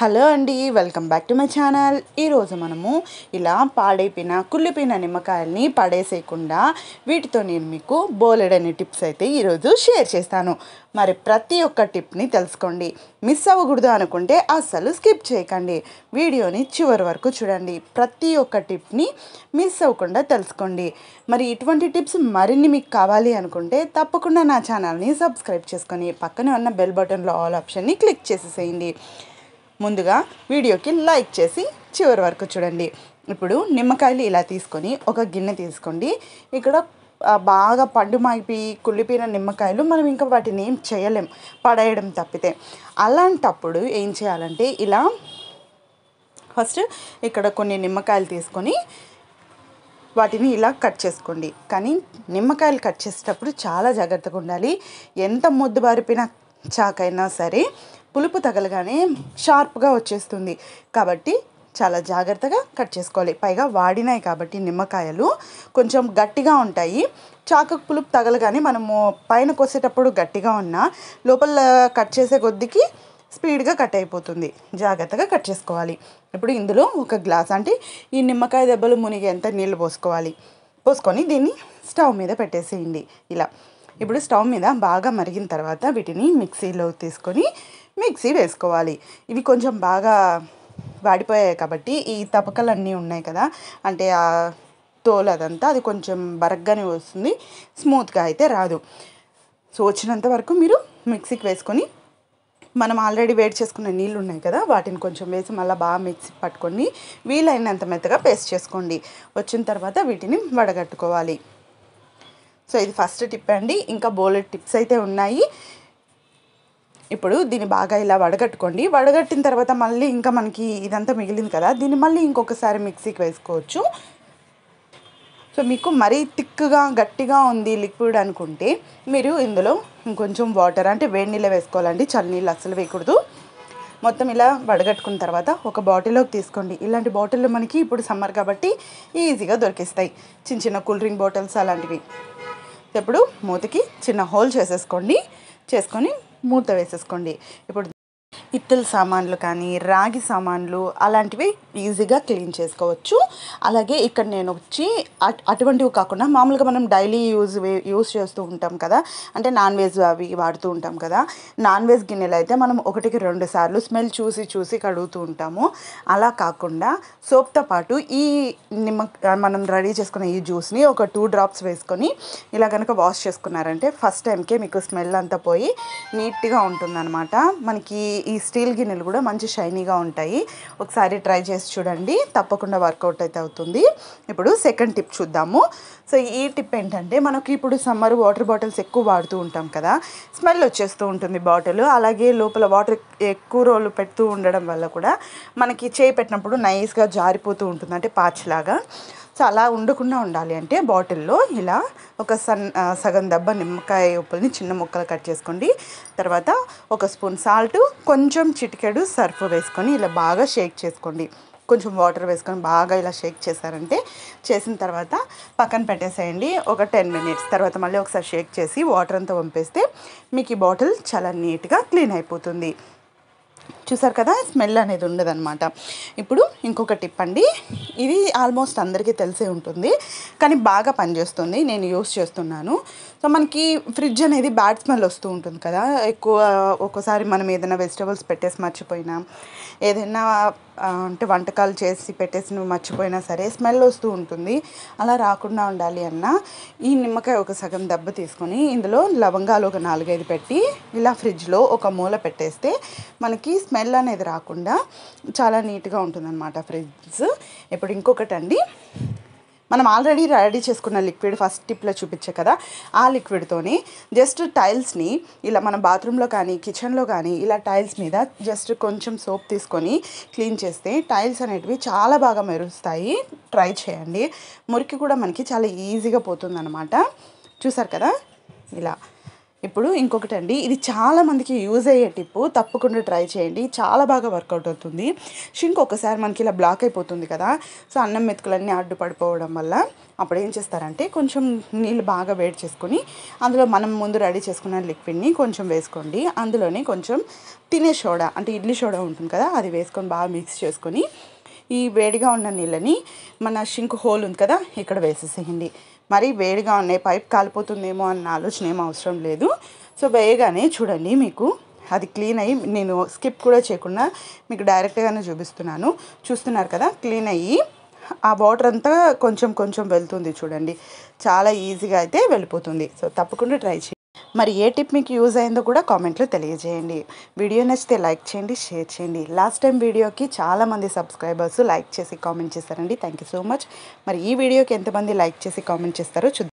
hello అండి welcome back to my channel ఈరోజు మనము ఇలా పాడైపోయిన కుళ్ళిపోయిన నిమ్మకాయల్ని పడేసేయకుండా వీటితో నేను మీకు బోలెడనే టిప్స్ అయితే ఈరోజు షేర్ చేస్తాను మరి ప్రతి ఒక్క టిప్ని తెలుసుకోండి మిస్ అవ్వకూడదు అనుకుంటే అస్సలు స్కిప్ చేయకండి వీడియోని చివరి వరకు చూడండి ప్రతి ఒక్క టిప్ని మిస్ అవ్వకుండా తెలుసుకోండి మరి ఇటువంటి టిప్స్ మరిన్ని మీకు కావాలి అనుకుంటే తప్పకుండా నా ఛానల్ని సబ్స్క్రైబ్ చేసుకొని పక్కనే ఉన్న బెల్ బటన్లో ఆల్ ఆప్షన్ని క్లిక్ చేసేసేయండి ముందుగా వీడియోకి లైక్ చేసి చివరి వరకు చూడండి ఇప్పుడు నిమ్మకాయలు ఇలా తీసుకొని ఒక గిన్నె తీసుకోండి ఇక్కడ బాగా పండు మాగిపోయి కుళ్ళిపోయిన నిమ్మకాయలు మనం ఇంకా వాటిని ఏం చేయలేం పడేయడం తప్పితే అలాంటప్పుడు ఏం చేయాలంటే ఇలా ఫస్ట్ ఇక్కడ కొన్ని నిమ్మకాయలు తీసుకొని వాటిని ఇలా కట్ చేసుకోండి కానీ నిమ్మకాయలు కట్ చేసేటప్పుడు చాలా జాగ్రత్తగా ఉండాలి ఎంత ముద్దు బారిపిన చాకైనా సరే పులుపు తగలగానే షార్ప్గా వచ్చేస్తుంది కాబట్టి చాలా జాగ్రత్తగా కట్ చేసుకోవాలి పైగా వాడినాయి కాబట్టి నిమ్మకాయలు కొంచెం గట్టిగా ఉంటాయి చాక పులుపు తగలగానే మనము పైన కోసేటప్పుడు గట్టిగా ఉన్నా లోపల కట్ చేసే కొద్దికి స్పీడ్గా కట్ అయిపోతుంది జాగ్రత్తగా కట్ చేసుకోవాలి ఇప్పుడు ఇందులో ఒక గ్లాస్ అంటే ఈ నిమ్మకాయ దెబ్బలు మునిగి ఎంత నీళ్ళు పోసుకోవాలి పోసుకొని దీన్ని స్టవ్ మీద పెట్టేసేయండి ఇలా ఇప్పుడు స్టవ్ మీద బాగా మరిగిన తర్వాత వీటిని మిక్సీలో తీసుకొని మిక్సీ వేసుకోవాలి ఇవి కొంచెం బాగా వాడిపోయాయి కాబట్టి ఈ తపకలు అన్నీ ఉన్నాయి కదా అంటే ఆ తోలు అదంతా అది కొంచెం బరగ్గానే వస్తుంది స్మూత్గా అయితే రాదు సో వచ్చినంత వరకు మీరు మిక్సీకి వేసుకొని మనం ఆల్రెడీ వేడి చేసుకున్న నీళ్ళు ఉన్నాయి కదా వాటిని కొంచెం వేసి మళ్ళీ బాగా మిక్సీ పట్టుకొని వీలైనంత మెత్తగా పేస్ట్ చేసుకోండి వచ్చిన తర్వాత వీటిని వడగట్టుకోవాలి సో ఇది ఫస్ట్ టిప్ అండి ఇంకా బోలెడ్ టిప్స్ అయితే ఉన్నాయి ఇప్పుడు దీన్ని బాగా ఇలా వడగట్టుకోండి వడగట్టిన తర్వాత మళ్ళీ ఇంకా మనకి ఇదంతా మిగిలింది కదా దీన్ని మళ్ళీ ఇంకొకసారి మిక్సీకి వేసుకోవచ్చు సో మీకు మరీ థిక్గా గట్టిగా ఉంది లిక్విడ్ అనుకుంటే మీరు ఇందులో ఇంకొంచెం వాటర్ అంటే వేడి నీళ్ళు వేసుకోవాలండి చల్లనీళ్ళు అస్సలు వేయకూడదు మొత్తం ఇలా వడగట్టుకున్న తర్వాత ఒక బాటిల్లోకి తీసుకోండి ఇలాంటి బాటిల్లో మనకి ఇప్పుడు సమ్మర్ కాబట్టి ఈజీగా దొరికిస్తాయి చిన్న చిన్న కూల్ డ్రింక్ బాటిల్స్ అలాంటివి ఇప్పుడు మూతకి చిన్న హోల్ చేసేసుకోండి చేసుకొని మూత వేసేసుకోండి ఇప్పుడు పిత్తల సామాన్లు కానీ రాగి సామాన్లు అలాంటివి ఈజీగా క్లీన్ చేసుకోవచ్చు అలాగే ఇక్కడ నేను వచ్చి అటువంటివి కాకుండా మామూలుగా మనం డైలీ యూజ్ యూజ్ చేస్తూ ఉంటాం కదా అంటే నాన్ వెజ్ అవి వాడుతూ ఉంటాం కదా నాన్ వెజ్ గిన్నెలు అయితే మనం ఒకటికి రెండు సార్లు స్మెల్ చూసి చూసి కడుగుతూ ఉంటాము అలా కాకుండా సోప్తో పాటు ఈ నిమ్మ మనం రెడీ చేసుకున్న ఈ జ్యూస్ని ఒక టూ డ్రాప్స్ వేసుకొని ఇలా కనుక వాష్ చేసుకున్నారంటే ఫస్ట్ టైంకే మీకు స్మెల్ అంతా పోయి నీట్గా ఉంటుందన్నమాట మనకి ఈ స్టీల్ గిన్నెలు కూడా మంచి షైనీగా ఉంటాయి ఒకసారి ట్రై చేసి చూడండి తప్పకుండా వర్కౌట్ అయితే అవుతుంది ఇప్పుడు సెకండ్ టిప్ చూద్దాము సో ఈ టిప్ ఏంటంటే మనకి ఇప్పుడు సమ్మర్ వాటర్ బాటిల్స్ ఎక్కువ వాడుతూ ఉంటాం కదా స్మెల్ వచ్చేస్తూ ఉంటుంది బాటిల్ అలాగే లోపల వాటర్ ఎక్కువ రోజులు పెడుతూ ఉండడం వల్ల కూడా మనకి చేయి పెట్టినప్పుడు నైస్గా జారిపోతూ ఉంటుంది అంటే పాచ్లాగా సో అలా ఉండకుండా ఉండాలి అంటే బాటిల్లో ఇలా ఒక సన్ సగం దెబ్బ నిమ్మకాయ ఉప్పుల్ని చిన్న ముక్కలు కట్ చేసుకోండి తర్వాత ఒక స్పూన్ సాల్ట్ కొంచెం చిటికెడు సర్ఫ్ వేసుకొని ఇలా బాగా షేక్ చేసుకోండి కొంచెం వాటర్ వేసుకొని బాగా ఇలా షేక్ చేశారంటే చేసిన తర్వాత పక్కన పెట్టేసేయండి ఒక టెన్ మినిట్స్ తర్వాత మళ్ళీ ఒకసారి షేక్ చేసి వాటర్ అంతా పంపేస్తే మీకు ఈ బాటిల్ చాలా నీట్గా క్లీన్ అయిపోతుంది చూసారు కదా స్మెల్ అనేది ఉండదన్నమాట ఇప్పుడు ఇంకొక టిప్ అండి ఇది ఆల్మోస్ట్ అందరికీ తెలిసే ఉంటుంది కానీ బాగా పనిచేస్తుంది నేను యూస్ చేస్తున్నాను సో మనకి ఫ్రిడ్జ్ అనేది బ్యాడ్ స్మెల్ వస్తూ ఉంటుంది కదా ఎక్కువ ఒక్కోసారి మనం ఏదైనా వెజిటబుల్స్ పెట్టేసి మర్చిపోయినా ఏదైనా అంటే వంటకాలు చేసి పెట్టేసి మర్చిపోయినా సరే స్మెల్ వస్తూ ఉంటుంది అలా రాకుండా ఉండాలి అన్న ఈ నిమ్మకాయ ఒక సగం దెబ్బ తీసుకొని ఇందులో లవంగాలు ఒక నాలుగైదు పెట్టి ఇలా ఫ్రిడ్జ్లో ఒక మూల పెట్టేస్తే మనకి స్మెల్ స్మెల్ అనేది రాకుండా చాలా నీట్గా ఉంటుందన్నమాట ఫ్రిడ్జ్ ఇప్పుడు ఇంకొకటి అండి మనం ఆల్రెడీ రెడీ చేసుకున్న లిక్విడ్ ఫస్ట్ టిప్లో చూపించే కదా ఆ లిక్విడ్తోని జస్ట్ టైల్స్ని ఇలా మన బాత్రూంలో కానీ కిచెన్లో కానీ ఇలా టైల్స్ మీద జస్ట్ కొంచెం సోప్ తీసుకొని క్లీన్ చేస్తే టైల్స్ అనేటివి చాలా బాగా మెరుస్తాయి ట్రై చేయండి మురికి కూడా మనకి చాలా ఈజీగా పోతుంది చూసారు కదా ఇలా ఇప్పుడు ఇంకొకటి అండి ఇది చాలామందికి యూజ్ అయ్యే టిప్పు తప్పకుండా ట్రై చేయండి చాలా బాగా వర్కౌట్ అవుతుంది షింక్ ఒకసారి మనకి ఇలా బ్లాక్ అయిపోతుంది కదా సో అన్నం మెతుకులన్నీ అడ్డు పడిపోవడం వల్ల అప్పుడు ఏం చేస్తారంటే కొంచెం నీళ్ళు బాగా వేడి చేసుకుని అందులో మనం ముందు రెడీ చేసుకున్న లిక్విడ్ని కొంచెం వేసుకోండి అందులోనే కొంచెం తినే సోడా అంటే ఇడ్లీ సోడా ఉంటుంది కదా అది వేసుకొని బాగా మిక్స్ చేసుకొని ఈ వేడిగా ఉన్న నీళ్ళని మన షింక్ హోల్ ఉంది కదా ఇక్కడ వేసేసేయండి మరి వేడిగా ఉన్నాయి పైప్ కాలిపోతుందేమో అన్న ఆలోచన ఏమో అవసరం లేదు సో వేయగానే చూడండి మీకు అది క్లీన్ అయ్యి నేను స్కిప్ కూడా చేయకుండా మీకు డైరెక్ట్గానే చూపిస్తున్నాను చూస్తున్నారు కదా క్లీన్ అయ్యి ఆ వాటర్ అంతా కొంచెం కొంచెం వెళ్తుంది చూడండి చాలా ఈజీగా అయితే వెళ్ళిపోతుంది సో తప్పకుండా ట్రై చేయండి మరి ఏ టిప్ మీకు యూజ్ అయిందో కూడా కామెంట్లో తెలియజేయండి వీడియో నచ్చితే లైక్ చేయండి షేర్ చేయండి లాస్ట్ టైం వీడియోకి చాలామంది సబ్స్క్రైబర్స్ లైక్ చేసి కామెంట్ చేశారండి థ్యాంక్ యూ సో మచ్ మరి ఈ వీడియోకి ఎంతమంది లైక్ చేసి కామెంట్ చేస్తారో చూద్దాం